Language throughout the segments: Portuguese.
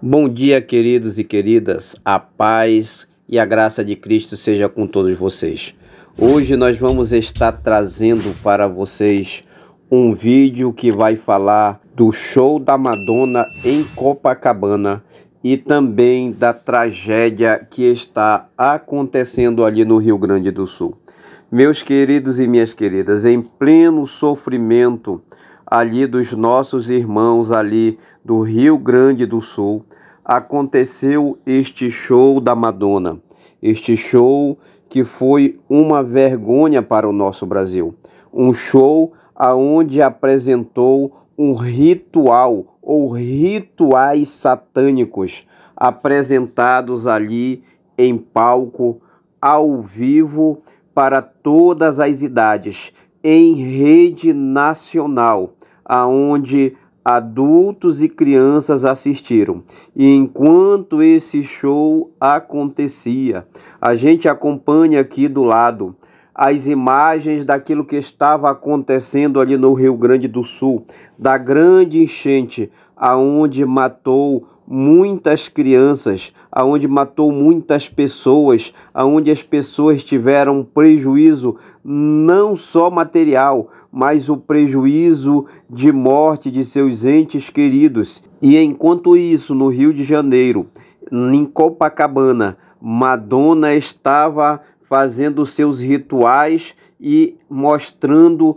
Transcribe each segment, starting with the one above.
Bom dia, queridos e queridas. A paz e a graça de Cristo seja com todos vocês. Hoje nós vamos estar trazendo para vocês um vídeo que vai falar do show da Madonna em Copacabana e também da tragédia que está acontecendo ali no Rio Grande do Sul. Meus queridos e minhas queridas, em pleno sofrimento, ali dos nossos irmãos ali do Rio Grande do Sul, aconteceu este show da Madonna. Este show que foi uma vergonha para o nosso Brasil. Um show aonde apresentou um ritual ou rituais satânicos apresentados ali em palco ao vivo para todas as idades em rede nacional aonde adultos e crianças assistiram. E enquanto esse show acontecia, a gente acompanha aqui do lado as imagens daquilo que estava acontecendo ali no Rio Grande do Sul, da grande enchente aonde matou muitas crianças, aonde matou muitas pessoas, aonde as pessoas tiveram prejuízo não só material, mas o prejuízo de morte de seus entes queridos. E enquanto isso, no Rio de Janeiro, em Copacabana, Madonna estava fazendo seus rituais e mostrando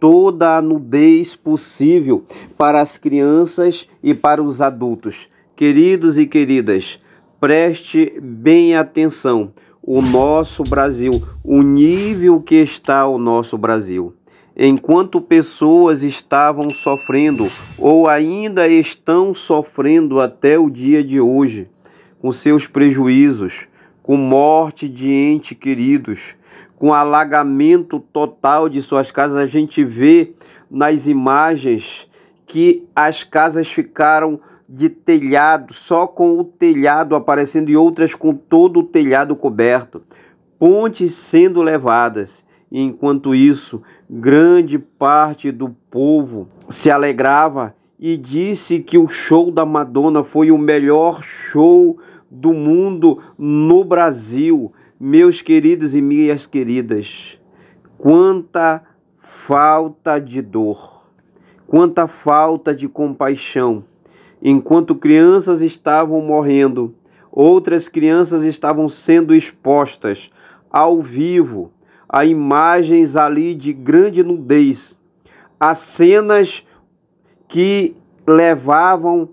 toda a nudez possível para as crianças e para os adultos. Queridos e queridas, preste bem atenção. O nosso Brasil, o nível que está o nosso Brasil. Enquanto pessoas estavam sofrendo ou ainda estão sofrendo até o dia de hoje, com seus prejuízos, com morte de entes queridos, com alagamento total de suas casas, a gente vê nas imagens que as casas ficaram de telhado, só com o telhado aparecendo e outras com todo o telhado coberto, pontes sendo levadas. enquanto isso, grande parte do povo se alegrava e disse que o show da Madonna foi o melhor show do mundo no Brasil. Meus queridos e minhas queridas, quanta falta de dor, quanta falta de compaixão Enquanto crianças estavam morrendo, outras crianças estavam sendo expostas ao vivo a imagens ali de grande nudez, a cenas que levavam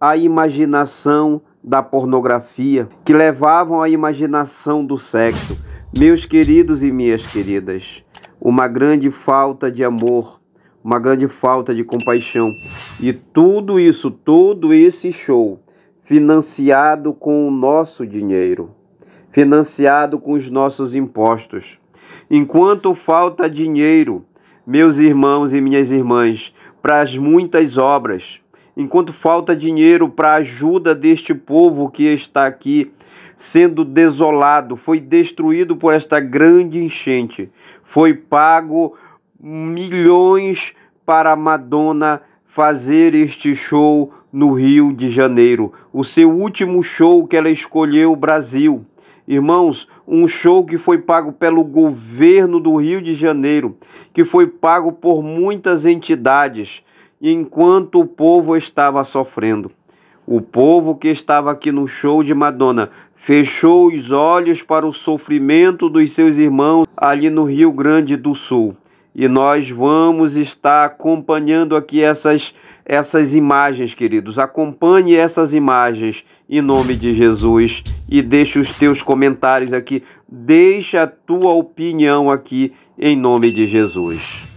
a imaginação da pornografia, que levavam a imaginação do sexo. Meus queridos e minhas queridas, uma grande falta de amor uma grande falta de compaixão. E tudo isso, todo esse show, financiado com o nosso dinheiro, financiado com os nossos impostos. Enquanto falta dinheiro, meus irmãos e minhas irmãs, para as muitas obras, enquanto falta dinheiro para a ajuda deste povo que está aqui sendo desolado, foi destruído por esta grande enchente, foi pago milhões para Madonna fazer este show no Rio de Janeiro. O seu último show que ela escolheu o Brasil. Irmãos, um show que foi pago pelo governo do Rio de Janeiro, que foi pago por muitas entidades, enquanto o povo estava sofrendo. O povo que estava aqui no show de Madonna fechou os olhos para o sofrimento dos seus irmãos ali no Rio Grande do Sul e nós vamos estar acompanhando aqui essas, essas imagens, queridos. Acompanhe essas imagens em nome de Jesus e deixe os teus comentários aqui, deixa a tua opinião aqui em nome de Jesus.